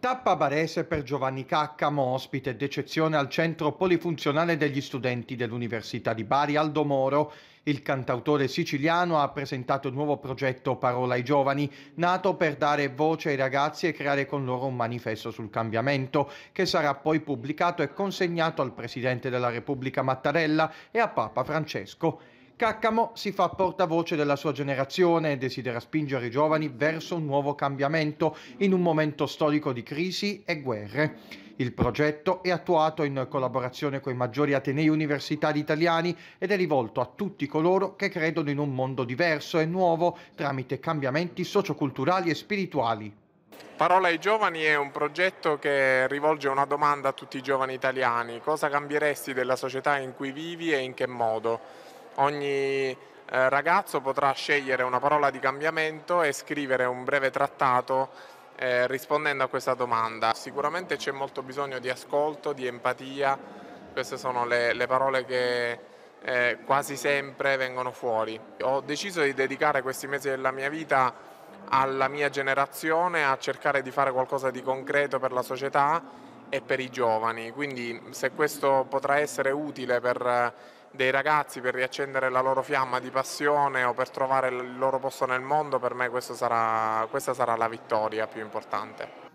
Tappa barese per Giovanni Caccamo, ospite d'eccezione al centro polifunzionale degli studenti dell'Università di Bari Aldo Moro. Il cantautore siciliano ha presentato il nuovo progetto Parola ai giovani, nato per dare voce ai ragazzi e creare con loro un manifesto sul cambiamento, che sarà poi pubblicato e consegnato al Presidente della Repubblica Mattarella e a Papa Francesco. Caccamo si fa portavoce della sua generazione e desidera spingere i giovani verso un nuovo cambiamento in un momento storico di crisi e guerre. Il progetto è attuato in collaborazione con i maggiori atenei universitari italiani ed è rivolto a tutti coloro che credono in un mondo diverso e nuovo tramite cambiamenti socioculturali e spirituali. Parola ai giovani è un progetto che rivolge una domanda a tutti i giovani italiani. Cosa cambieresti della società in cui vivi e in che modo? ogni eh, ragazzo potrà scegliere una parola di cambiamento e scrivere un breve trattato eh, rispondendo a questa domanda. Sicuramente c'è molto bisogno di ascolto, di empatia, queste sono le, le parole che eh, quasi sempre vengono fuori. Ho deciso di dedicare questi mesi della mia vita alla mia generazione, a cercare di fare qualcosa di concreto per la società e per i giovani, quindi se questo potrà essere utile per dei ragazzi per riaccendere la loro fiamma di passione o per trovare il loro posto nel mondo, per me sarà, questa sarà la vittoria più importante.